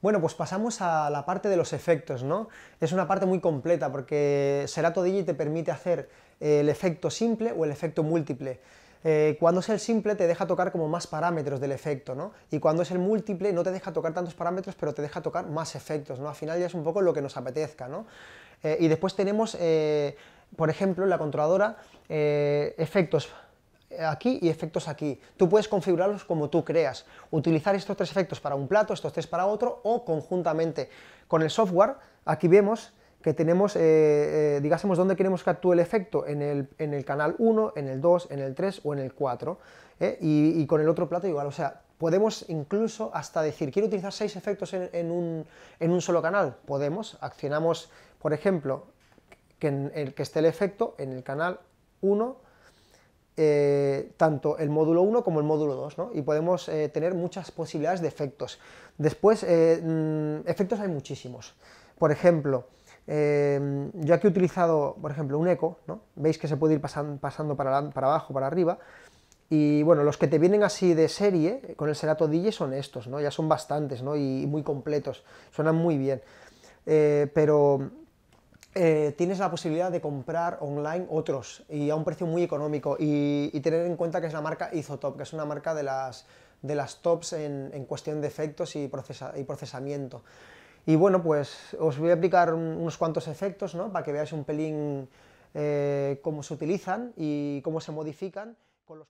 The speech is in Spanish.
Bueno, pues pasamos a la parte de los efectos, ¿no? Es una parte muy completa porque Serato Digi te permite hacer eh, el efecto simple o el efecto múltiple. Eh, cuando es el simple te deja tocar como más parámetros del efecto, ¿no? Y cuando es el múltiple no te deja tocar tantos parámetros, pero te deja tocar más efectos, ¿no? Al final ya es un poco lo que nos apetezca, ¿no? Eh, y después tenemos, por ejemplo, en la controladora, efectos aquí y efectos aquí. Tú puedes configurarlos como tú creas, utilizar estos tres efectos para un plato, estos tres para otro o conjuntamente. Con el software, aquí vemos que tenemos, eh, eh digásemos, dónde queremos que actúe el efecto, en el, en el, canal 1, en el 2, en el 3 o en el 4, ¿eh? y, con el otro plato igual, o sea, podemos incluso hasta decir, quiero utilizar seis efectos en, un, en un, solo canal, podemos, accionamos, por ejemplo, que, en el, que esté el efecto en el canal 1, eh, tanto el módulo 1 como el módulo 2, ¿no? y podemos eh, tener muchas posibilidades de efectos. Después, eh, mm, efectos hay muchísimos. Por ejemplo, yo aquí he utilizado, por ejemplo, un eco, ¿no? veis que se puede ir pasando para, para abajo, para arriba, y bueno, los que te vienen así de serie con el Serato DJ son estos, ¿no? Ya son bastantes, ¿no? Y, muy completos, suenan muy bien. pero eh, tienes la posibilidad de comprar online otros y a un precio muy económico y, tener en cuenta que es la marca Isotop, que es una marca de las, de las tops en, cuestión de efectos y, procesamiento. Y bueno, pues os voy a aplicar unos cuantos efectos para que veáis un pelín eh, cómo se utilizan y cómo se modifican con los...